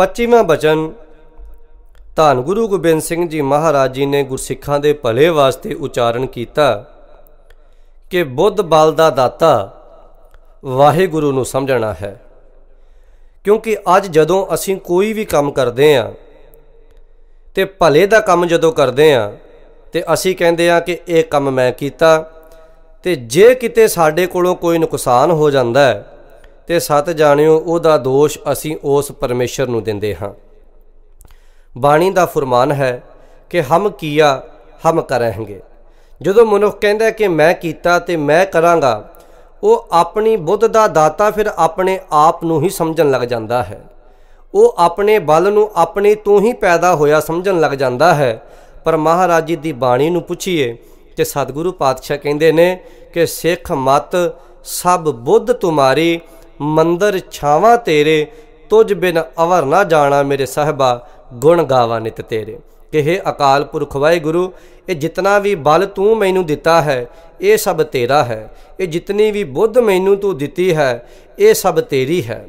25ਵਾਂ ਬਚਨ ਧੰਨ ਗੁਰੂ ਗੋਬਿੰਦ ਸਿੰਘ ਜੀ ਮਹਾਰਾਜ ਜੀ ਨੇ ਗੁਰਸਿੱਖਾਂ ਦੇ ਭਲੇ ਵਾਸਤੇ ਉਚਾਰਨ ਕੀਤਾ ਕਿ ਬੁੱਧ ਬਲ ਦਾ ਦਾਤਾ ਵਾਹਿਗੁਰੂ ਨੂੰ ਸਮਝਣਾ ਹੈ ਕਿਉਂਕਿ ਅੱਜ ਜਦੋਂ ਅਸੀਂ ਕੋਈ ਵੀ ਕੰਮ ਕਰਦੇ ਆਂ ਤੇ ਭਲੇ ਦਾ ਕੰਮ ਜਦੋਂ ਕਰਦੇ ਆਂ ਤੇ ਅਸੀਂ ਕਹਿੰਦੇ ਆਂ ਕਿ ਇਹ ਕੰਮ ਮੈਂ ਕੀਤਾ ਤੇ ਜੇ ਕਿਤੇ ਸਾਡੇ ਕੋਲੋਂ ਕੋਈ ਨੁਕਸਾਨ ਹੋ ਜਾਂਦਾ ਹੈ ਤੇ ਸਤ ਜਾਣਿਓ ਉਹਦਾ ਦੋਸ਼ ਅਸੀਂ ਉਸ ਪਰਮੇਸ਼ਰ ਨੂੰ ਦਿੰਦੇ ਹਾਂ ਬਾਣੀ ਦਾ ਫਰਮਾਨ ਹੈ ਕਿ ਹਮ ਕੀਆ ਹਮ ਕਰਾਂਗੇ ਜਦੋਂ ਮਨੁੱਖ ਕਹਿੰਦਾ ਕਿ ਮੈਂ ਕੀਤਾ ਤੇ ਮੈਂ ਕਰਾਂਗਾ ਉਹ ਆਪਣੀ ਬੁੱਧ ਦਾ ਦਾਤਾ ਫਿਰ ਆਪਣੇ ਆਪ ਨੂੰ ਹੀ ਸਮਝਣ ਲੱਗ ਜਾਂਦਾ ਹੈ ਉਹ ਆਪਣੇ ਬਲ ਨੂੰ ਆਪਣੇ ਤੋਂ ਹੀ ਪੈਦਾ ਹੋਇਆ ਸਮਝਣ ਲੱਗ ਜਾਂਦਾ ਹੈ ਪਰ ਮਹਾਰਾਜ ਜੀ ਦੀ ਬਾਣੀ ਨੂੰ ਪੁੱਛੀਏ ਕਿ ਸਤਿਗੁਰੂ ਪਾਤਸ਼ਾਹ ਕਹਿੰਦੇ ਨੇ ਕਿ ਸਿੱਖ ਮਤ ਸਭ ਬੁੱਧ ਤੁਮਾਰੀ ਮੰਦਰ ਛਾਵਾਂ ਤੇਰੇ ਤੁਝ ਬਿਨ ਅਵਰ ਨਾ ਜਾਣਾ ਮੇਰੇ ਸਹਬਾ ਗੁਣ ਗਾਵਾ ਨਿਤ ਤੇਰੇ ਕਿਹ ਅਕਾਲ ਪੁਰਖ ਵਾਹਿਗੁਰੂ ਇਹ ਜਿਤਨਾ ਵੀ ਬਲ ਤੂੰ ਮੈਨੂੰ ਦਿੱਤਾ ਹੈ ਇਹ ਸਭ ਤੇਰਾ ਹੈ ਇਹ ਜਿਤਨੀ ਵੀ ਬੁੱਧ ਮੈਨੂੰ ਤੂੰ ਦਿੱਤੀ ਹੈ ਇਹ ਸਭ ਤੇਰੀ ਹੈ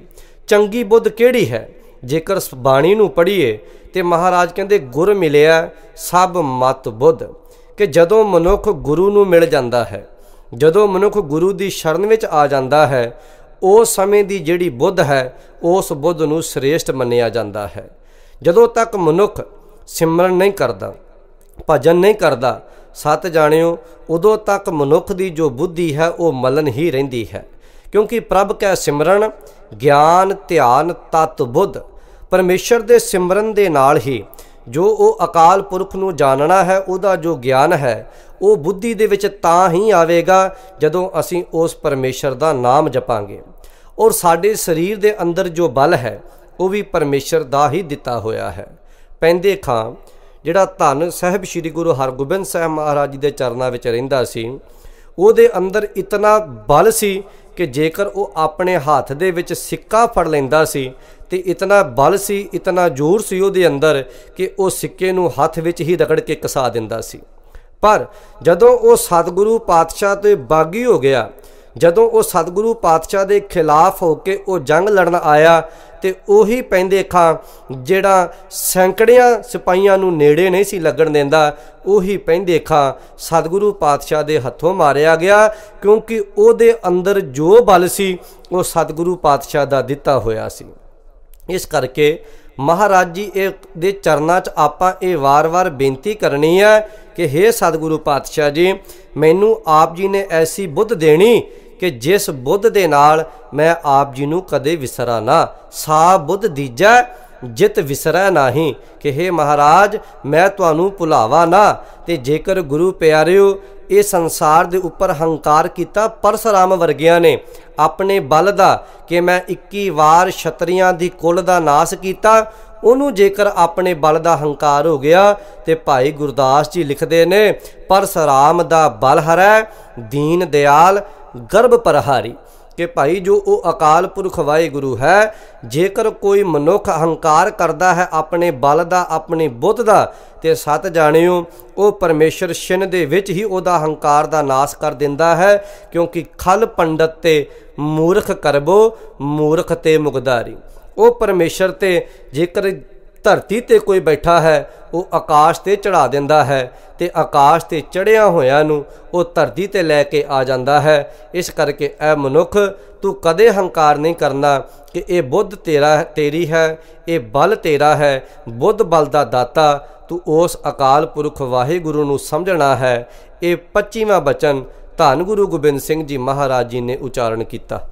ਚੰਗੀ ਬੁੱਧ ਕਿਹੜੀ ਹੈ ਜੇਕਰ ਬਾਣੀ ਨੂੰ ਪੜ੍ਹੀਏ ਤੇ ਮਹਾਰਾਜ ਕਹਿੰਦੇ ਗੁਰ ਮਿਲਿਆ ਸਭ ਮਤ ਬੁੱਧ ਕਿ ਜਦੋਂ ਮਨੁੱਖ ਗੁਰੂ ਨੂੰ ਮਿਲ ਜਾਂਦਾ ਹੈ ਜਦੋਂ ਮਨੁੱਖ ਗੁਰੂ ਦੀ ਸ਼ਰਨ ਵਿੱਚ ਆ ਜਾਂਦਾ ਹੈ ਉਸ ਸਮੇਂ ਦੀ ਜਿਹੜੀ ਬੁੱਧ ਹੈ ਉਸ ਬੁੱਧ ਨੂੰ ਸ੍ਰੇਸ਼ਟ ਮੰਨਿਆ ਜਾਂਦਾ ਹੈ ਜਦੋਂ ਤੱਕ ਮਨੁੱਖ ਸਿਮਰਨ ਨਹੀਂ ਕਰਦਾ ਭਜਨ ਨਹੀਂ ਕਰਦਾ ਸਤ ਜਾਣਿਓ ਉਦੋਂ ਤੱਕ ਮਨੁੱਖ ਦੀ ਜੋ ਬੁੱਧੀ ਹੈ ਉਹ ਮਲਨ ਹੀ ਰਹਿੰਦੀ ਹੈ ਕਿਉਂਕਿ ਪ੍ਰਭ ਕਾ ਸਿਮਰਨ ਗਿਆਨ ਧਿਆਨ ਤਤ ਬੁੱਧ ਪਰਮੇਸ਼ਰ ਦੇ ਸਿਮਰਨ ਦੇ ਨਾਲ ਹੀ ਜੋ ਉਹ ਅਕਾਲ ਪੁਰਖ ਨੂੰ ਜਾਣਨਾ ਹੈ ਉਹਦਾ ਜੋ ਗਿਆਨ ਹੈ ਉਹ ਬੁੱਧੀ ਦੇ ਵਿੱਚ ਤਾਂ ਹੀ ਆਵੇਗਾ ਜਦੋਂ ਅਸੀਂ ਉਸ ਪਰਮੇਸ਼ਰ ਦਾ ਨਾਮ ਜਪਾਂਗੇ ਔਰ ਸਾਡੇ ਸਰੀਰ ਦੇ ਅੰਦਰ ਜੋ ਬਲ ਹੈ ਉਹ ਵੀ ਪਰਮੇਸ਼ਰ ਦਾ ਹੀ ਦਿੱਤਾ ਹੋਇਆ ਹੈ ਪੈਂਦੇ ਖਾਂ ਜਿਹੜਾ ਧੰਨ ਸਹਿਬ ਸ੍ਰੀ ਗੁਰੂ ਹਰਗੋਬਿੰਦ ਸਾਹਿਬ ਮਹਾਰਾਜ ਜੀ ਦੇ ਚਰਨਾਂ ਵਿੱਚ ਰਹਿੰਦਾ ਸੀ ਉਹਦੇ ਅੰਦਰ ਇਤਨਾ ਬਲ ਸੀ ਕਿ ਜੇਕਰ ਉਹ ਆਪਣੇ ਹੱਥ ਦੇ ਵਿੱਚ ਸਿੱਕਾ ਫੜ ਲੈਂਦਾ ਸੀ ਤੇ ਇਤਨਾ ਬਲ ਸੀ ਇਤਨਾ ਜ਼ੋਰ ਸੀ ਉਹਦੇ ਅੰਦਰ ਕਿ ਉਹ ਸਿੱਕੇ ਨੂੰ ਹੱਥ ਵਿੱਚ ਹੀ ਰਗੜ ਕੇ ਕਸਾ ਦਿੰਦਾ ਸੀ ਪਰ ਜਦੋਂ ਉਹ ਸਤਿਗੁਰੂ ਪਾਤਸ਼ਾਹ ਤੇ ਬਾਗੀ ਹੋ ਗਿਆ ਜਦੋਂ ਉਹ ਸਤਿਗੁਰੂ ਪਾਤਸ਼ਾਹ ਦੇ ਖਿਲਾਫ ਹੋ ਕੇ ਉਹ ਜੰਗ ਲੜਨ ਆਇਆ ਤੇ ਉਹੀ ਪੈਂਦੇ ਖਾਂ ਜਿਹੜਾ ਸੈਂਕੜਿਆਂ ਸਿਪਾਈਆਂ ਨੂੰ ਨੇੜੇ ਨਹੀਂ ਸੀ ਲੱਗਣ ਦਿੰਦਾ ਉਹੀ ਪੈਂਦੇ ਖਾਂ ਸਤਿਗੁਰੂ ਪਾਤਸ਼ਾਹ ਦੇ ਹੱਥੋਂ ਮਾਰਿਆ ਗਿਆ ਕਿਉਂਕਿ ਉਹਦੇ ਅੰਦਰ ਜੋ ਬਲ ਸੀ ਉਹ ਸਤਿਗੁਰੂ ਪਾਤਸ਼ਾਹ ਦਾ ਦਿੱਤਾ ਹੋਇਆ ਸੀ ਇਸ ਕਰਕੇ ਮਹਾਰਾਜ ਜੀ ਇਹ ਦੇ ਚਰਨਾਂ 'ਚ ਆਪਾਂ ਇਹ ਵਾਰ-ਵਾਰ ਬੇਨਤੀ ਕਰਨੀ ਹੈ ਕਿ हे ਸਤਿਗੁਰੂ ਪਾਤਸ਼ਾਹ ਜੀ ਮੈਨੂੰ ਆਪ ਜੀ ਨੇ ਐਸੀ ਬੁੱਧ ਦੇਣੀ ਕਿ ਜਿਸ ਬੁੱਧ ਦੇ ਨਾਲ ਮੈਂ ਆਪ ਜੀ ਨੂੰ ਕਦੇ ਵਿਸਰਾ ਨਾ ਸਾ ਬੁੱਧ ਦੀਜਾ ਜਿਤ ਵਿਸਰੈ ਨਾਹੀ ਕਿ हे ਮਹਾਰਾਜ ਮੈਂ ਤੁਹਾਨੂੰ ਭੁਲਾਵਾ ਨਾ ਤੇ ਜੇਕਰ ਗੁਰੂ ਪਿਆਰਿਓ ਇਹ ਸੰਸਾਰ ਦੇ ਉੱਪਰ ਹੰਕਾਰ ਕੀਤਾ ਪਰਸਰਾਮ ਵਰਗਿਆਂ ਨੇ ਆਪਣੇ ਬਲ ਦਾ ਕਿ ਮੈਂ 21 ਵਾਰ ਛਤਰੀਆਂ ਦੀ ਕੁੱਲ ਦਾ ਨਾਸ ਕੀਤਾ ਉਹਨੂੰ ਜੇਕਰ ਆਪਣੇ ਬਲ ਦਾ ਹੰਕਾਰ ਹੋ ਗਿਆ ਤੇ ਭਾਈ ਗੁਰਦਾਸ ਜੀ ਲਿਖਦੇ ਨੇ ਪਰਸਰਾਮ ਦਾ ਬਲ ਹਰੈ ਦੀਨ ਦਿਆਲ ਗਰਭ ਪਰਹਾਰੀ ਕਿ ਭਾਈ ਜੋ ਉਹ ਅਕਾਲ ਪੁਰਖ ਵਾਹਿਗੁਰੂ ਹੈ ਜੇਕਰ ਕੋਈ ਮਨੁੱਖ ਹੰਕਾਰ ਕਰਦਾ ਹੈ ਆਪਣੇ ਬਲ ਦਾ ਆਪਣੀ ਬੁੱਧ ਦਾ ਤੇ ਸਤ ਜਾਣਿਓ ਉਹ ਪਰਮੇਸ਼ਰ ਸ਼ਿਨ ਦੇ ਵਿੱਚ ਹੀ ਉਹਦਾ ਹੰਕਾਰ ਦਾ ਨਾਸ ਕਰ ਦਿੰਦਾ ਹੈ ਕਿਉਂਕਿ ਖਲ ਪੰਡਤ ਤੇ ਮੂਰਖ ਕਰਬੋ ਮੂਰਖ ਤੇ ਮੁਗਦਾਰੀ ਉਹ ਪਰਮੇਸ਼ਰ ਤੇ ਜੇਕਰ ਧਰਤੀ ਤੇ ਕੋਈ ਬੈਠਾ ਹੈ ਉਹ ਆਕਾਸ਼ ਤੇ ਚੜਾ ਦਿੰਦਾ ਹੈ ਤੇ ਆਕਾਸ਼ ਤੇ ਚੜਿਆ ਹੋਇਆਂ ਨੂੰ ਉਹ ਧਰਤੀ ਤੇ ਲੈ ਕੇ ਆ ਜਾਂਦਾ ਹੈ ਇਸ ਕਰਕੇ ਐ ਮਨੁੱਖ ਤੂੰ ਕਦੇ ਹੰਕਾਰ ਨਹੀਂ ਕਰਨਾ ਕਿ ਇਹ ਬੁੱਧ ਤੇਰਾ ਤੇਰੀ ਹੈ ਇਹ ਬਲ ਤੇਰਾ ਹੈ ਬੁੱਧ ਬਲ ਦਾ ਦਾਤਾ ਤੂੰ ਉਸ ਅਕਾਲ ਪੁਰਖ ਵਾਹਿਗੁਰੂ ਨੂੰ ਸਮਝਣਾ ਹੈ ਇਹ 25ਵਾਂ ਬਚਨ ਧੰਨ ਗੁਰੂ ਗੋਬਿੰਦ ਸਿੰਘ ਜੀ ਮਹਾਰਾਜ ਜੀ ਨੇ ਉਚਾਰਨ ਕੀਤਾ